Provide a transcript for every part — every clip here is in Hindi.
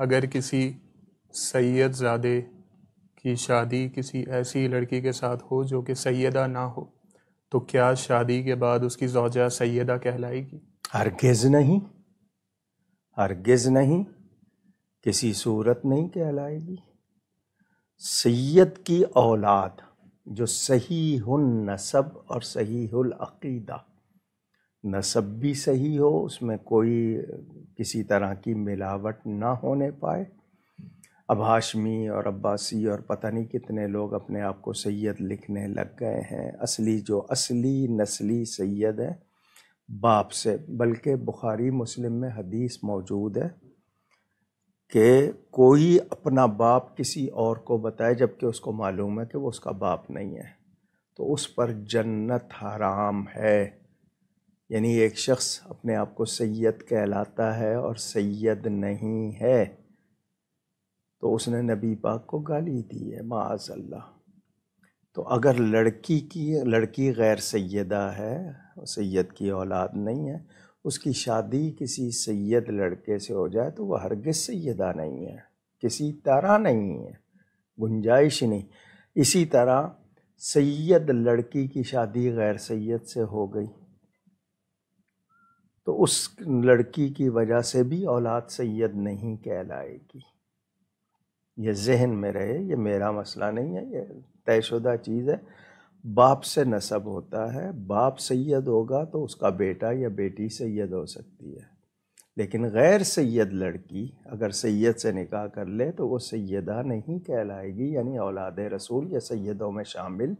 अगर किसी सैदजादे की शादी किसी ऐसी लड़की के साथ हो जो कि सैदा ना हो तो क्या शादी के बाद उसकी जौजा सैदा कहलाएगी हरगिज नहीं हरगिज नहीं किसी सूरत नहीं कहलाएगी सैद की औलाद जो सही नसब और सही अकीदा नसब भी सही हो उसमें कोई किसी तरह की मिलावट ना होने पाए अब हाशमी और अब्बासी और पता नहीं कितने लोग अपने आप को सैयद लिखने लग गए हैं असली जो असली नस्ली सैयद है बाप से बल्कि बुखारी मुस्लिम में हदीस मौजूद है कि कोई अपना बाप किसी और को बताए जबकि उसको मालूम है कि वो उसका बाप नहीं है तो उस पर जन्नत हराम है यानी एक शख्स अपने आप को सैयद कहलाता है और सैयद नहीं है तो उसने नबी पाक को गाली दी है माजल्ला तो अगर लड़की की लड़की गैर सैदा है सैयद की औलाद नहीं है उसकी शादी किसी सैयद लड़के से हो जाए तो वह हरगिज़ सैदा नहीं है किसी तरह नहीं है गुंजाइश नहीं इसी तरह सैयद लड़की की शादी गैर सैयद से हो गई तो उस लड़की की वजह से भी औलाद सैयद नहीं कहलाएगी ये जहन में रहे ये मेरा मसला नहीं है ये तयशुदा चीज़ है बाप से नसब होता है बाप सैयद होगा तो उसका बेटा या बेटी सैयद हो सकती है लेकिन गैर सैयद लड़की अगर सैयद से निकाह कर ले तो वो सैदा नहीं कहलाएगी यानी औलाद रसूल या सैदों में शामिल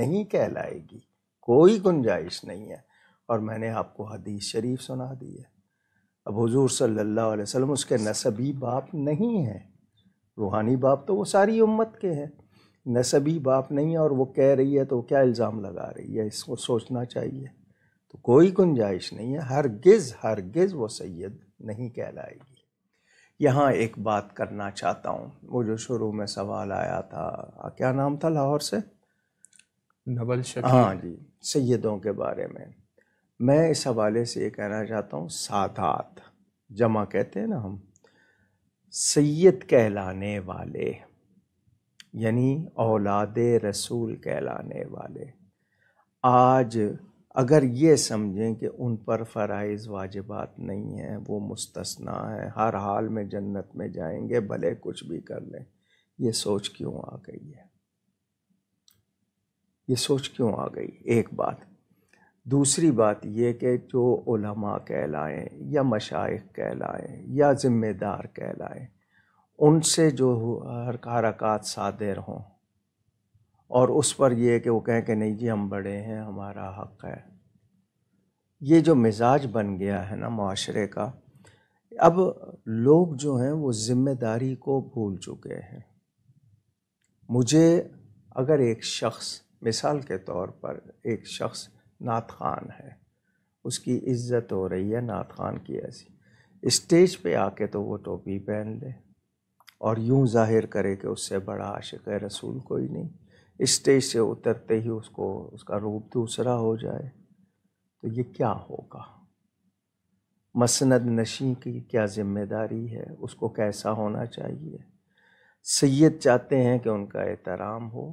नहीं कहलाएगी कोई गुंजाइश नहीं है और मैंने आपको हदीस शरीफ सुना दी है अब हजूर सल्लल्लाहु अलैहि वसल्लम उसके नसबी बाप नहीं हैं रूहानी बाप तो वो सारी उम्मत के हैं नसबी बाप नहीं है और वो कह रही है तो क्या इल्ज़ाम लगा रही है इसको सोचना चाहिए तो कोई गुंजाइश नहीं है हर हरगिज़ वो सैद नहीं कहलाएगी यहाँ एक बात करना चाहता हूँ वो जो शुरू में सवाल आया था क्या नाम था लाहौर से नबल शकीर हाँ जी सैदों के बारे में मैं इस हवाले से ये कहना चाहता हूँ सादात जमा कहते हैं ना हम सैयद कहलाने वाले यानी औलाद रसूल कहलाने वाले आज अगर ये समझें कि उन पर फ़रज़ वाजिबात नहीं हैं वो मुस्तना है हर हाल में जन्नत में जाएंगे भले कुछ भी कर लें ये सोच क्यों आ गई है ये सोच क्यों आ गई एक बात दूसरी बात यह कि जो उलमा कहलाएं या मशाइ कहलाएं या ज़िम्मेदार कहलाएं उनसे जो हर हरकत सादिर हों और उस पर यह कि वो कहें कि नहीं जी हम बड़े हैं हमारा हक़ है ये जो मिजाज बन गया है ना माशरे का अब लोग जो हैं वो ज़िम्मेदारी को भूल चुके हैं मुझे अगर एक शख्स मिसाल के तौर पर एक शख्स नात खान है उसकी इज्जत हो रही है नात खान की ऐसी स्टेज पे आके तो वो टोपी पहन ले और यूं जाहिर करे कि उससे बड़ा आशिक रसूल कोई नहीं स्टेज से उतरते ही उसको उसका रूप दूसरा हो जाए तो ये क्या होगा मसंद नशी की क्या जिम्मेदारी है उसको कैसा होना चाहिए सैयद चाहते हैं कि उनका एहतराम हो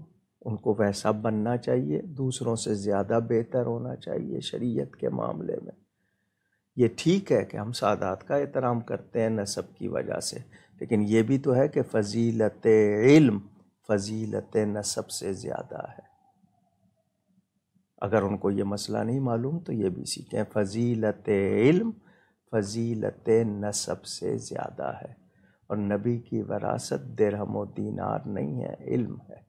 उनको वैसा बनना चाहिए दूसरों से ज़्यादा बेहतर होना चाहिए शरीयत के मामले में ये ठीक है कि हम सादात का एहतराम करते हैं नसब की वजह से लेकिन ये भी तो है कि फजीलत इल्म फजीलत नसब से ज़्यादा है अगर उनको ये मसला नहीं मालूम तो ये भी सीखें फजीलत इल्म फजीलत नसब से ज़्यादा है और नबी की वरासत दरहमो दीनार नहीं है इल्म है